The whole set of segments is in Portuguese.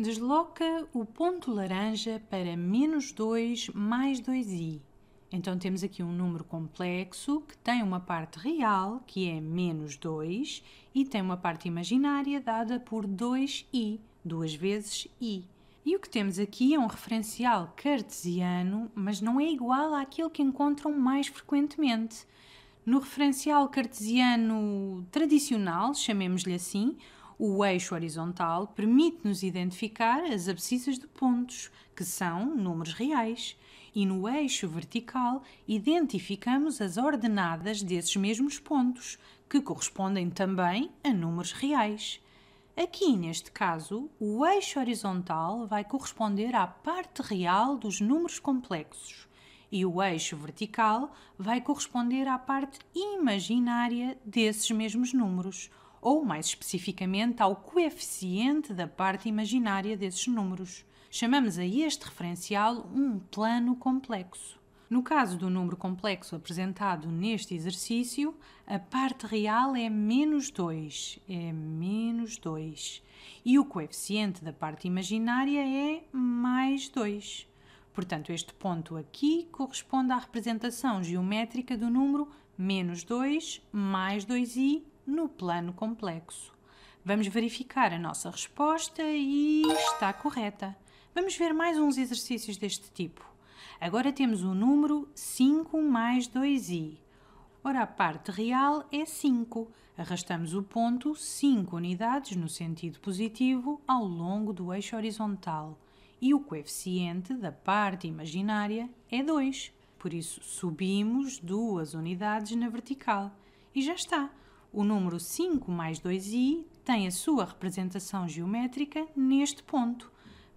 Desloca o ponto laranja para menos 2 mais 2i. Então temos aqui um número complexo que tem uma parte real, que é menos 2, e tem uma parte imaginária dada por 2i, duas vezes i. E o que temos aqui é um referencial cartesiano, mas não é igual àquele que encontram mais frequentemente. No referencial cartesiano tradicional, chamemos-lhe assim, o eixo horizontal permite-nos identificar as abscissas de pontos, que são números reais, e no eixo vertical identificamos as ordenadas desses mesmos pontos, que correspondem também a números reais. Aqui, neste caso, o eixo horizontal vai corresponder à parte real dos números complexos e o eixo vertical vai corresponder à parte imaginária desses mesmos números, ou mais especificamente ao coeficiente da parte imaginária desses números. Chamamos a este referencial um plano complexo. No caso do número complexo apresentado neste exercício, a parte real é menos 2, é menos 2, e o coeficiente da parte imaginária é mais 2. Portanto, este ponto aqui corresponde à representação geométrica do número menos 2 mais 2i no plano complexo. Vamos verificar a nossa resposta e está correta. Vamos ver mais uns exercícios deste tipo. Agora temos o número 5 mais 2i. Ora, a parte real é 5. Arrastamos o ponto 5 unidades no sentido positivo ao longo do eixo horizontal. E o coeficiente da parte imaginária é 2. Por isso, subimos duas unidades na vertical. E já está. O número 5 mais 2i tem a sua representação geométrica neste ponto.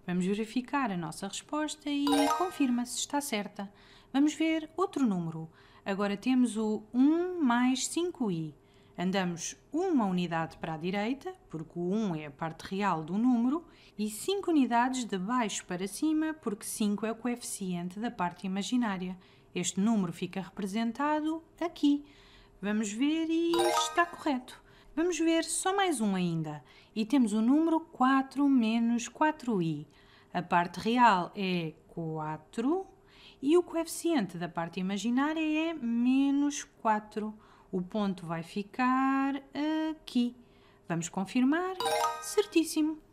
Vamos verificar a nossa resposta e confirma se está certa. Vamos ver outro número. Agora temos o 1 mais 5i. Andamos uma unidade para a direita, porque o 1 é a parte real do número, e 5 unidades de baixo para cima, porque 5 é o coeficiente da parte imaginária. Este número fica representado aqui. Vamos ver e está correto. Vamos ver só mais um ainda. E temos o número 4 menos 4i. A parte real é 4 e o coeficiente da parte imaginária é menos 4. O ponto vai ficar aqui. Vamos confirmar? Certíssimo!